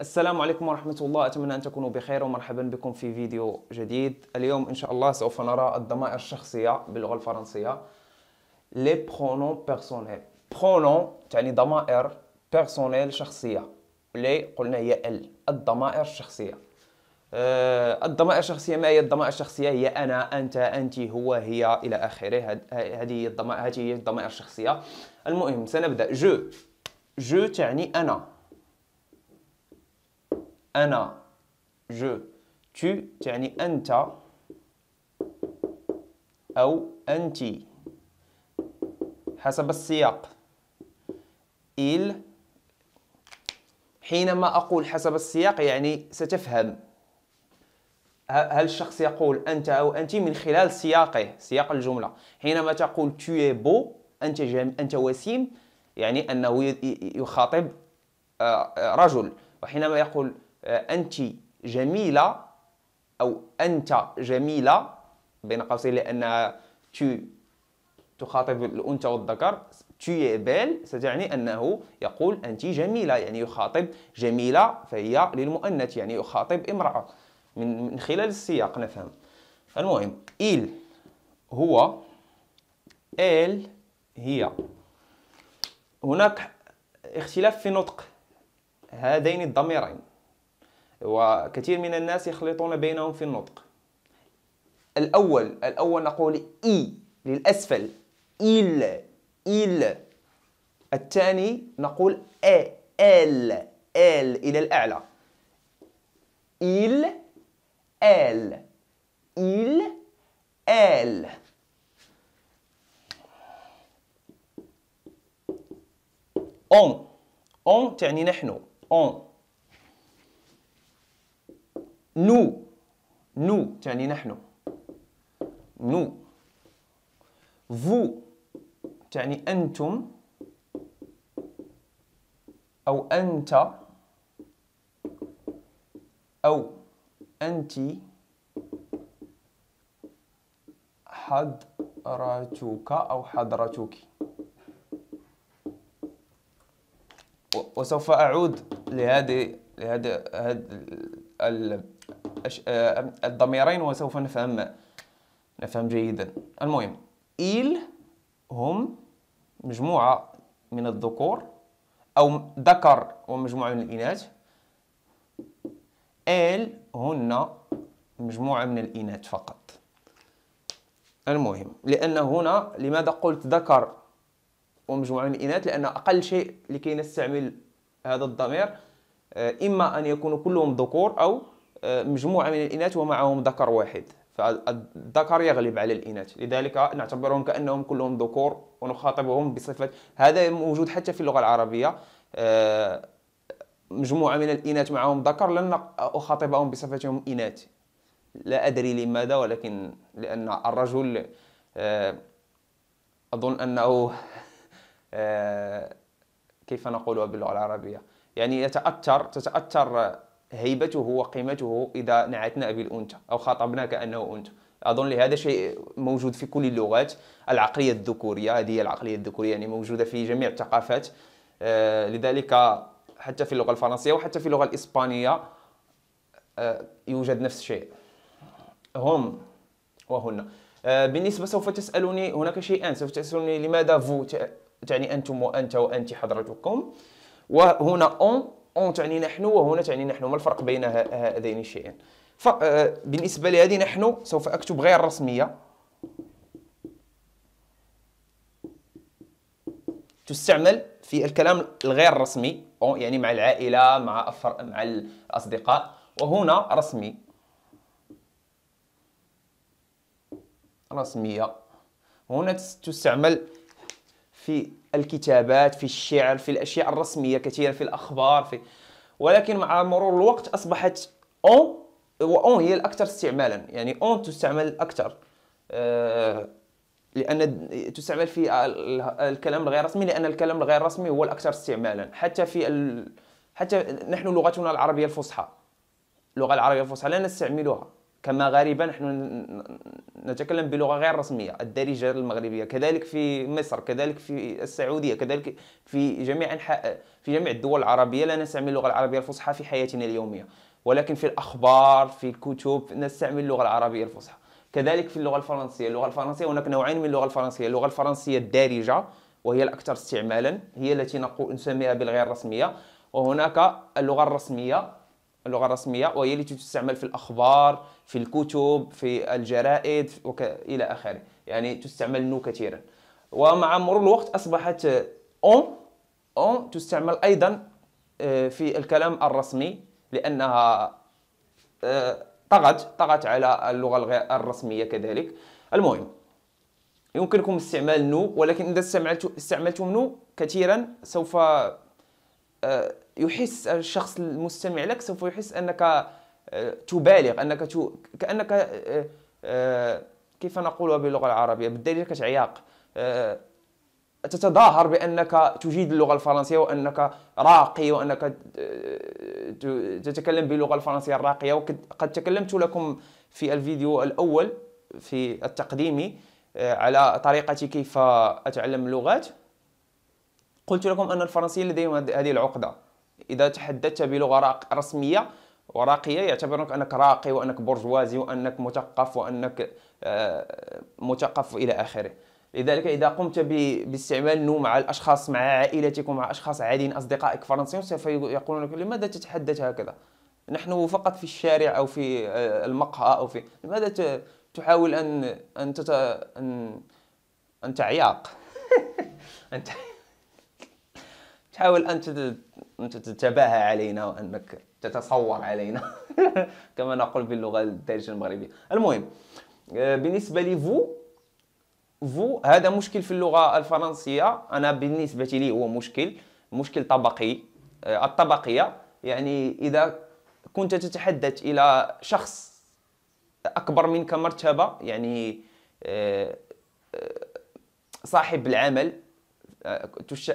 السلام عليكم ورحمة الله أتمنى أن تكونوا بخير ومرحبا بكم في فيديو جديد اليوم إن شاء الله سوف نرى الضمائر الشخصية باللغة الفرنسية لي برونون بيرسونيل برونون تعني ضمائر بيرسونيل شخصية لي قلنا هي ال الضمائر الشخصية أه الضمائر الشخصية ما هي الضمائر الشخصية هي أنا أنت أنت هو هي إلى آخره هذه هي الضمائر هذه هي الضمائر الشخصية المهم سنبدأ جو جو تعني أنا أنا جو تو تعني أنت أو أنت حسب السياق il حينما أقول حسب السياق يعني ستفهم هل الشخص يقول أنت أو أنت من خلال سياقه سياق الجملة حينما تقول tu es beau أنت, جم... أنت وسيم يعني أنه يخاطب آه، آه، رجل وحينما يقول آه، أنت جميلة أو أنت جميلة بين قوسين لأنها تو تخاطب الأنثى والذكر تي بيل ستعني أنه يقول أنت جميلة يعني يخاطب جميلة فهي للمؤنث يعني يخاطب امرأة من خلال السياق نفهم المهم ايل هو إل هي هناك اختلاف في نطق هذين الضميرين وكثير من الناس يخلطون بينهم في النطق الأول الأول نقول إي للأسفل إل إل الثاني نقول أ ال ال إلى الأعلى ال إل ال أون أون تعني نحن أون نو نو تعني نحن نو فو تعني أنتم أو أنت أو أنت حضرتك أو حضرتك وسوف أعود لهذه لهذا الأش... آه، الضميرين وسوف نفهم نفهم جيدا المهم إيل هم مجموعة من الذكور أو ذكر ومجموعة من الإناث آل هن مجموعة من الإناث فقط المهم لأن هنا لماذا قلت ذكر ومجموعة من الإناث لأن أقل شيء لكي نستعمل هذا الضمير آه، إما أن يكونوا كلهم ذكور أو مجموعه من الاناث ومعهم ذكر واحد فالذكر يغلب على الاناث لذلك نعتبرهم كانهم كلهم ذكور ونخاطبهم بصفه هذا موجود حتى في اللغه العربيه آه، مجموعه من الاناث معهم ذكر لن اخاطبهم بصفتهم اناث لا ادري لماذا ولكن لان الرجل آه، اظن انه آه، كيف نقولها باللغه العربيه يعني يتاثر تتاثر هيبته وقيمته إذا نعتنا بالأنثى أو خاطبنا كأنه أنثى اظن هذا شيء موجود في كل اللغات العقليه الذكوريه هذه هي العقليه الذكوريه يعني موجوده في جميع الثقافات آه، لذلك حتى في اللغه الفرنسيه وحتى في اللغه الاسبانيه آه، يوجد نفس الشيء هم وهن آه، بالنسبه سوف تسالني هناك شيئان سوف تسالني لماذا فو تعني انتم وانت وانت حضرتكم وهنا اون اون تعني نحن وهنا تعني نحن ما الفرق بين هذين الشيئين آه، بالنسبه لهذه نحن سوف اكتب غير رسميه تستعمل في الكلام الغير رسمي أو يعني مع العائله مع أفر... مع الاصدقاء وهنا رسمي رسميه هنا تستعمل في الكتابات في الشعر في الأشياء الرسمية كثيرا في الأخبار في ولكن مع مرور الوقت أصبحت أون وأون هي الأكثر استعمالا يعني أون تستعمل أكثر آه، لان تستعمل في الكلام الغير رسمي لان الكلام الغير رسمي هو الاكثر استعمالا حتى في ال... حتى نحن لغتنا العربيه الفصحى اللغه العربيه الفصحى لا نستعملها كمغاربه نحن نتكلم بلغه غير رسميه الدارجه المغربيه كذلك في مصر كذلك في السعوديه كذلك في جميع انحاء في جميع الدول العربيه لا نستعمل اللغه العربيه الفصحى في حياتنا اليوميه ولكن في الاخبار في الكتب نستعمل اللغه العربيه الفصحى كذلك في اللغه الفرنسيه اللغه الفرنسيه هناك نوعين من اللغه الفرنسيه اللغه الفرنسيه الدارجه وهي الاكثر استعمالا هي التي نسميها بالغير رسميه وهناك اللغه الرسميه اللغه الرسميه وهي التي تستعمل في الاخبار في الكتب في الجرائد وك... الى اخره يعني تستعمل نو كثيرا ومع مرور الوقت اصبحت اون اون تستعمل ايضا آه، في الكلام الرسمي لانها آه، طغت طغت على اللغه الرسميه كذلك المهم يمكنكم استعمال نو ولكن اذا استعملتم استعملتم نو كثيرا سوف آه، يحس الشخص المستمع لك سوف يحس انك آه، تبالغ انك ت... كانك آه، آه، كيف نقولها باللغه العربيه بالدارجه كتعياق تتظاهر بانك تجيد اللغه الفرنسيه وانك راقي وانك تتكلم باللغه الفرنسيه الراقيه وقد تكلمت لكم في الفيديو الاول في التقديمي على طريقتي كيف اتعلم اللغات قلت لكم ان الفرنسيين لديهم هذه العقده اذا تحدثت بلغه رسميه وراقيه يعتبرونك انك راقي وانك برجوازي وانك مثقف وانك آه، مثقف الى اخره لذلك اذا قمت باستعمال نو مع الاشخاص مع عائلتك ومع اشخاص عاديين اصدقائك فرنسيون سوف يقولون لك لماذا تتحدث هكذا نحن فقط في الشارع او في آه، المقهى او في لماذا تحاول ان ان تت... ان ان تعياق انت تحاول ان أنت تتباهى علينا وأنك تتصور علينا كما نقول باللغة الدارجة المغربية المهم آه، بالنسبة لي فو فو هذا مشكل في اللغة الفرنسية أنا بالنسبة لي هو مشكل مشكل طبقي آه، الطبقية يعني إذا كنت تتحدث إلى شخص أكبر منك مرتبة يعني آه، صاحب العمل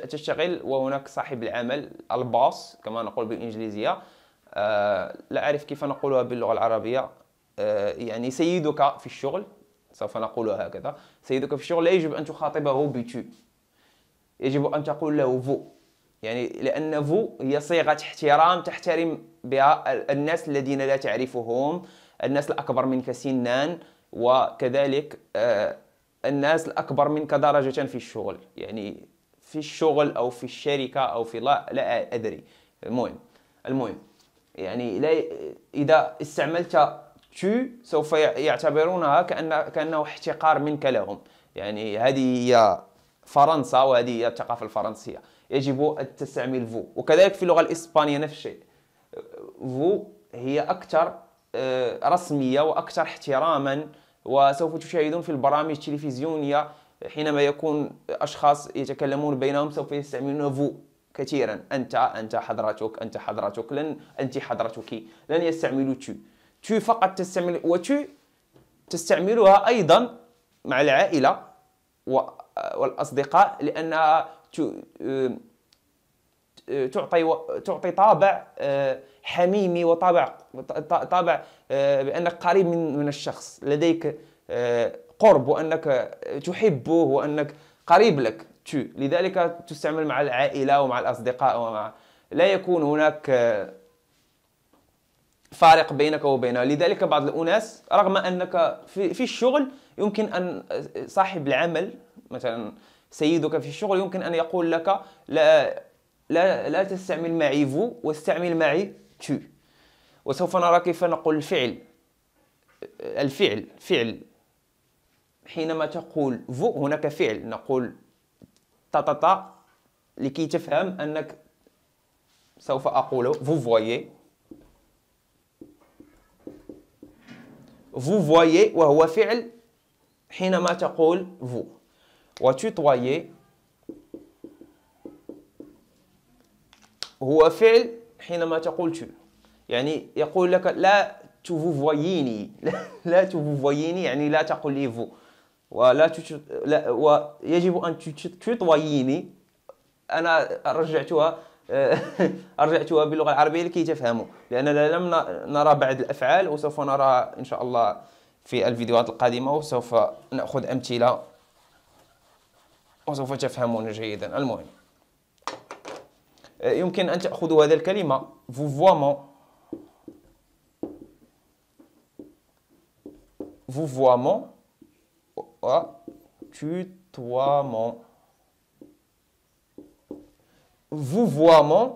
تشتغل وهناك صاحب العمل الباص كما نقول بالإنجليزية آه، لا أعرف كيف نقولها باللغة العربية آه، يعني سيدك في الشغل سوف نقولها هكذا سيدك في الشغل لا يجب أن تخاطبه بتو يجب أن تقول له فو يعني لأن فو هي صيغة احترام تحترم بها الناس الذين لا تعرفهم الناس الأكبر منك سنا وكذلك آه، الناس الأكبر منك درجة في الشغل يعني في الشغل او في الشركه او في لا لا ادري المهم المهم يعني لا اذا استعملت تو سوف يعتبرونها كأن كانه احتقار منك لهم يعني هذه هي فرنسا وهذه هي الثقافه الفرنسيه يجب ان تستعمل فو وكذلك في اللغه الاسبانيه نفس الشيء فو هي اكثر آه، رسميه واكثر احتراما وسوف تشاهدون في البرامج التلفزيونيه حينما يكون أشخاص يتكلمون بينهم سوف يستعملون فو كثيرا أنت أنت حضرتك أنت حضرتك لن أنت حضرتك لن يستعملوا تو تو فقط تستعمل وتو تستعملها أيضا مع العائلة والأصدقاء لأنها آه، تعطي تعطي طابع آه، حميمي وطابع طابع آه، بأنك قريب من الشخص لديك قرب وانك تحبه وانك قريب لك تو لذلك تستعمل مع العائله ومع الاصدقاء ومع لا يكون هناك فارق بينك وبينه لذلك بعض الاناس رغم انك في, في الشغل يمكن ان صاحب العمل مثلا سيدك في الشغل يمكن ان يقول لك لا لا لا تستعمل معي فو واستعمل معي تو وسوف نرى كيف نقول الفعل الفعل فعل حينما تقول فو هناك فعل نقول تا لكي تفهم أنك سوف أقول فو فويي فو فويي وهو فعل حينما تقول فو وتوتوايي هو فعل حينما تقول تو يعني يقول لك لا تفوفوييني لا تفوفوييني يعني لا تقول لي فو ولا لا ويجب ان تطويني انا رجعتها آه، رجعتها باللغه العربيه لكي تفهموا لاننا لم نرى بعد الافعال وسوف نرى ان شاء الله في الفيديوهات القادمه وسوف ناخذ امثله وسوف تفهمون جيدا المهم آه، يمكن ان تاخذوا هذا الكلمه فوفوامون فوفوامون tutoiement فوفوامون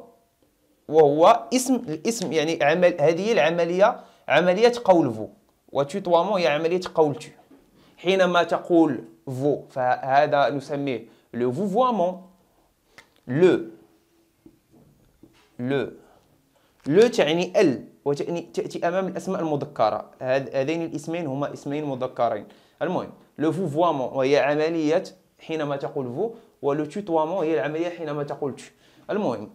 وهو اسم الاسم يعني عمل هذه العمليه عمليه قول فو وتوتوامون هي عمليه قول تو حينما تقول فو فهذا نسميه لو فوامون لو لو لو تعني ال وتأتي أمام الأسماء المذكرة هذين الاسمين هما اسمين مذكرين المهم لو فوفوامون وهي عملية حينما تقول فو ولو توتوامون هي العملية حينما تقول تو المهم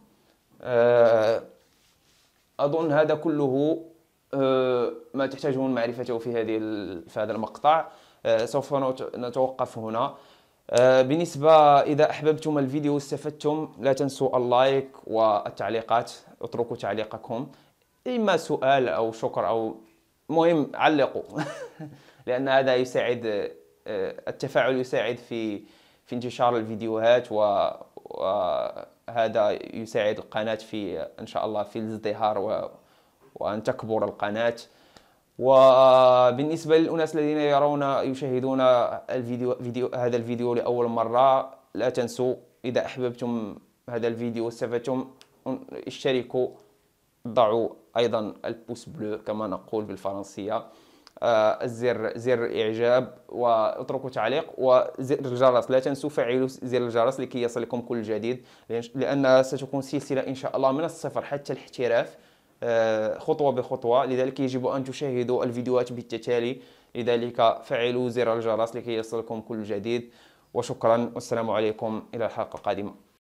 آه أظن هذا كله آه ما تحتاجون معرفته في هذه في هذا المقطع آه سوف نتوقف هنا آه، بالنسبة إذا أحببتم الفيديو واستفدتم لا تنسوا اللايك والتعليقات اتركوا تعليقكم إما سؤال أو شكر أو مهم علقوا لان هذا يساعد التفاعل يساعد في في انتشار الفيديوهات وهذا يساعد القناه في ان شاء الله في الازدهار و وان تكبر القناه وبالنسبه للاناس الذين يرون يشاهدون الفيديو فيديو هذا الفيديو لاول مره لا تنسوا اذا احببتم هذا الفيديو واستفدتم اشتركوا ضعوا ايضا البوس بلو كما نقول بالفرنسيه آه، زر زر الاعجاب واتركوا تعليق وزر الجرس لا تنسوا فعلوا زر الجرس لكي يصلكم كل جديد لان ستكون سلسله ان شاء الله من الصفر حتى الاحتراف آه، خطوه بخطوه لذلك يجب ان تشاهدوا الفيديوهات بالتتالي لذلك فعلوا زر الجرس لكي يصلكم كل جديد وشكرا والسلام عليكم الى الحلقه القادمه